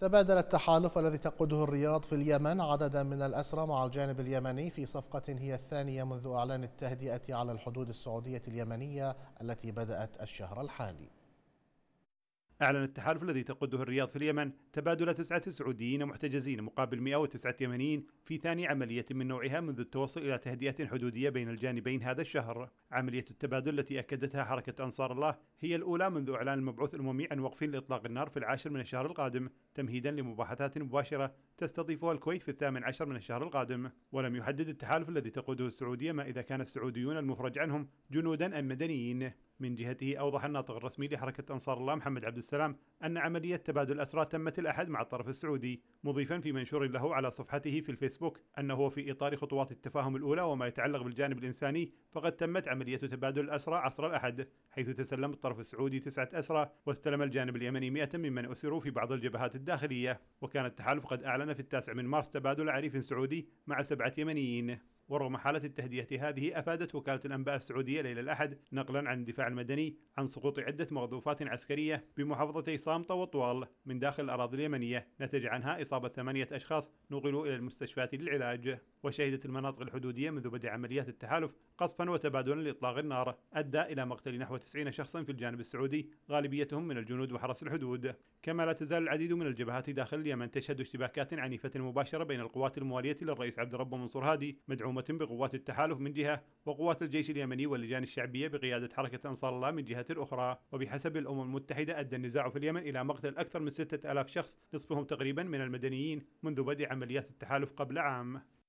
تبادل التحالف الذي تقوده الرياض في اليمن عددا من الأسرى مع الجانب اليمني في صفقة هي الثانية منذ أعلان التهدئة على الحدود السعودية اليمنية التي بدأت الشهر الحالي أعلن التحالف الذي تقوده الرياض في اليمن تبادل تسعة سعوديين محتجزين مقابل 109 يمنيين في ثاني عملية من نوعها منذ التوصل إلى تهدئة حدودية بين الجانبين هذا الشهر. عملية التبادل التي أكدتها حركة أنصار الله هي الأولى منذ إعلان المبعوث الأممي عن وقف لإطلاق النار في العاشر من الشهر القادم تمهيدا لمباحثات مباشرة تستضيفها الكويت في الثامن عشر من الشهر القادم ولم يحدد التحالف الذي تقوده السعودية ما إذا كان السعوديون المفرج عنهم جنودا أم مدنيين من جهته أوضح الناطق الرسمي لحركة أنصار الله محمد عبد السلام أن عملية تبادل أسرى تمت الأحد مع الطرف السعودي مضيفا في منشور له على صفحته في الفيسبوك أنه في إطار خطوات التفاهم الأولى وما يتعلق بالجانب الإنساني فقد تمت عملية تبادل الأسرى عصر الأحد حيث تسلم الطرف السعودي تسعة أسرى واستلم الجانب اليمني مئة ممن أسروا في بعض الجبهات الداخلية وكان التحالف قد أعلن في التاسع من مارس تبادل عريف سعودي مع سبعة يمنيين ورغم حالة التهدئة هذه أفادت وكالة الأنباء السعودية ليلة الأحد نقلا عن الدفاع المدني عن سقوط عدة مغذوفات عسكرية بمحافظتي صامطة وطوال من داخل الأراضي اليمنية نتج عنها إصابة ثمانية أشخاص نقلوا إلى المستشفيات للعلاج وشهدت المناطق الحدودية منذ بدء عمليات التحالف قصفا وتبادلا لإطلاق النار أدى إلى مقتل نحو 90 شخصا في الجانب السعودي غالبيتهم من الجنود وحرس الحدود كما لا تزال العديد من الجبهات داخل اليمن تشهد اشتباكات عنيفة مباشرة بين القوات الموالية للرئيس عبد الرب منصور هادي مدعومة مقامة بقوات التحالف من جهة وقوات الجيش اليمني واللجان الشعبية بقيادة حركة أنصار الله من جهة أخرى وبحسب الأمم المتحدة أدى النزاع في اليمن إلى مقتل أكثر من 6000 شخص نصفهم تقريبا من المدنيين منذ بدء عمليات التحالف قبل عام